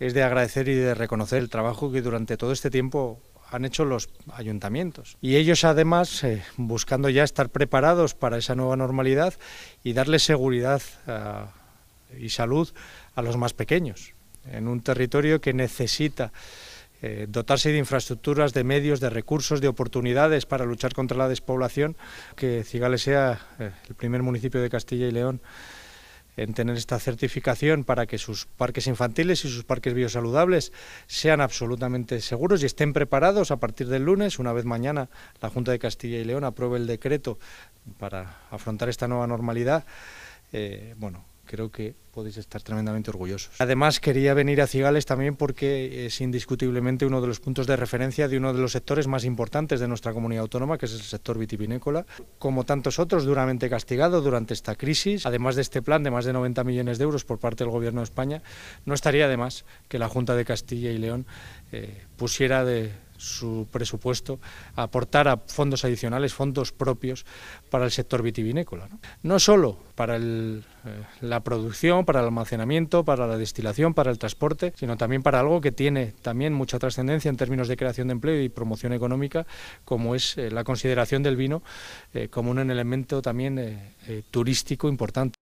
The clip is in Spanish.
es de agradecer y de reconocer el trabajo que durante todo este tiempo han hecho los ayuntamientos. Y ellos además eh, buscando ya estar preparados para esa nueva normalidad y darle seguridad eh, y salud a los más pequeños, en un territorio que necesita eh, dotarse de infraestructuras, de medios, de recursos, de oportunidades para luchar contra la despoblación, que Cigales sea el primer municipio de Castilla y León en tener esta certificación para que sus parques infantiles y sus parques biosaludables sean absolutamente seguros y estén preparados a partir del lunes, una vez mañana la Junta de Castilla y León apruebe el decreto para afrontar esta nueva normalidad. Eh, bueno, creo que podéis estar tremendamente orgullosos. Además, quería venir a Cigales también porque es indiscutiblemente uno de los puntos de referencia de uno de los sectores más importantes de nuestra comunidad autónoma, que es el sector vitivinícola, como tantos otros duramente castigado durante esta crisis. Además de este plan de más de 90 millones de euros por parte del Gobierno de España, no estaría de más que la Junta de Castilla y León eh, pusiera de su presupuesto aportar a fondos adicionales, fondos propios para el sector vitivinícola. No, solo para eh, la producción, para el almacenamiento, para la destilación, para el transporte, sino también para algo que tiene también mucha trascendencia en términos de creación de empleo y promoción económica, como es eh, la consideración del vino eh, como un elemento también turístico importante.